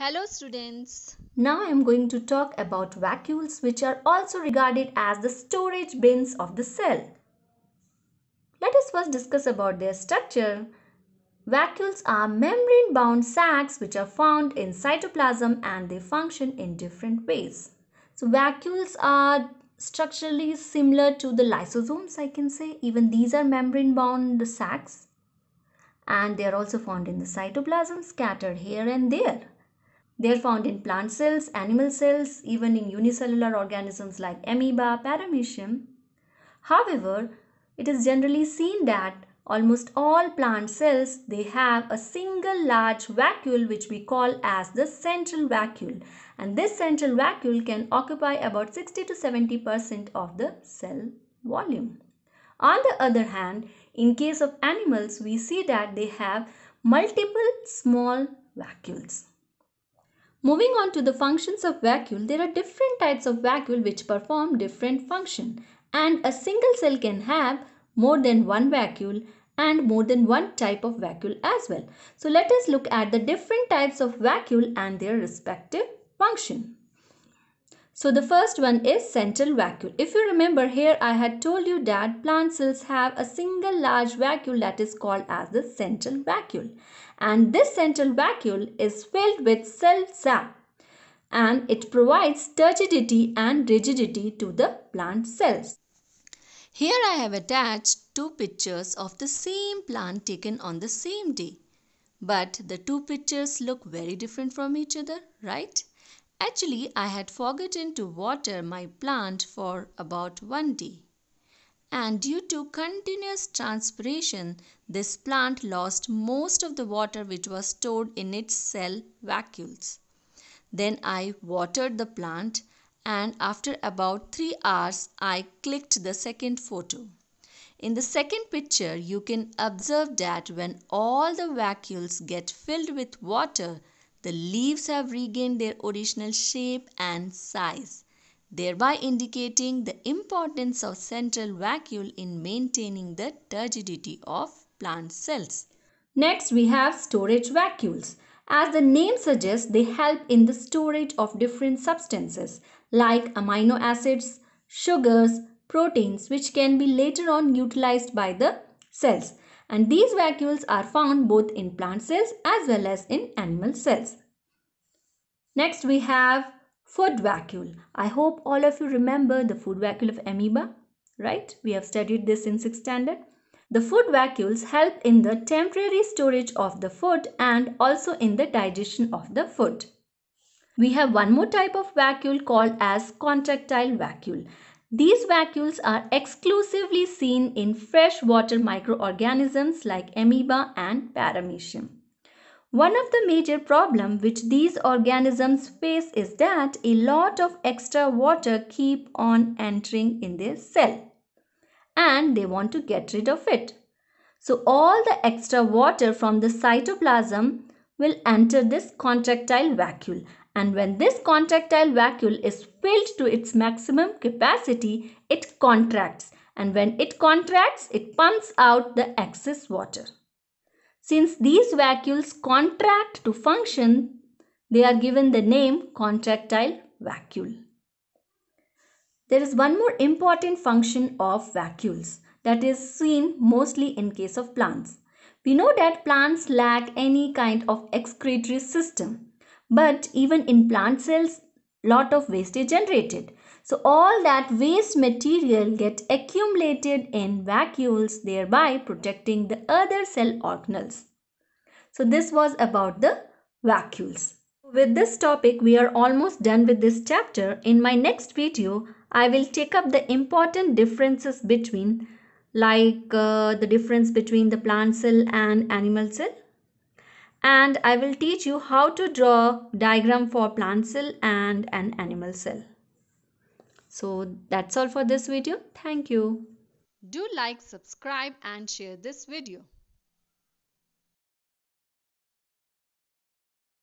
Hello students. Now I am going to talk about vacuoles which are also regarded as the storage bins of the cell. Let us first discuss about their structure. Vacuoles are membrane-bound sacs which are found in cytoplasm and they function in different ways. So vacuoles are structurally similar to the lysosomes I can say. Even these are membrane-bound sacs and they are also found in the cytoplasm scattered here and there. They are found in plant cells, animal cells, even in unicellular organisms like amoeba, paramecium. However, it is generally seen that almost all plant cells they have a single large vacuole which we call as the central vacuole and this central vacuole can occupy about 60 to 70% of the cell volume. On the other hand, in case of animals we see that they have multiple small vacuoles. Moving on to the functions of vacuole, there are different types of vacuole which perform different function and a single cell can have more than one vacuole and more than one type of vacuole as well. So let us look at the different types of vacuole and their respective function. So the first one is central vacuole. If you remember here I had told you that plant cells have a single large vacuole that is called as the central vacuole and this central vacuole is filled with cell sap and it provides turgidity and rigidity to the plant cells. Here I have attached two pictures of the same plant taken on the same day. But the two pictures look very different from each other, right? Actually, I had forgotten to water my plant for about one day and due to continuous transpiration, this plant lost most of the water which was stored in its cell vacuoles. Then I watered the plant and after about 3 hours I clicked the second photo. In the second picture you can observe that when all the vacuoles get filled with water the leaves have regained their original shape and size thereby indicating the importance of central vacuole in maintaining the turgidity of plant cells. Next, we have storage vacuoles. As the name suggests, they help in the storage of different substances like amino acids, sugars, proteins which can be later on utilized by the cells. And these vacuoles are found both in plant cells as well as in animal cells. Next we have Food vacuole. I hope all of you remember the food vacuole of amoeba, right? We have studied this in 6th standard. The food vacuoles help in the temporary storage of the food and also in the digestion of the food. We have one more type of vacuole called as contractile vacuole. These vacuoles are exclusively seen in freshwater microorganisms like amoeba and paramecium. One of the major problem which these organisms face is that a lot of extra water keep on entering in their cell and they want to get rid of it. So all the extra water from the cytoplasm will enter this contractile vacuole and when this contractile vacuole is filled to its maximum capacity, it contracts and when it contracts, it pumps out the excess water. Since these vacuoles contract to function, they are given the name contractile vacuole. There is one more important function of vacuoles that is seen mostly in case of plants. We know that plants lack any kind of excretory system. But even in plant cells, lot of waste is generated. So all that waste material get accumulated in vacuoles thereby protecting the other cell organelles. So this was about the vacuoles. With this topic we are almost done with this chapter. In my next video I will take up the important differences between like uh, the difference between the plant cell and animal cell and I will teach you how to draw diagram for plant cell and an animal cell. So that's all for this video. Thank you. Do like, subscribe and share this video.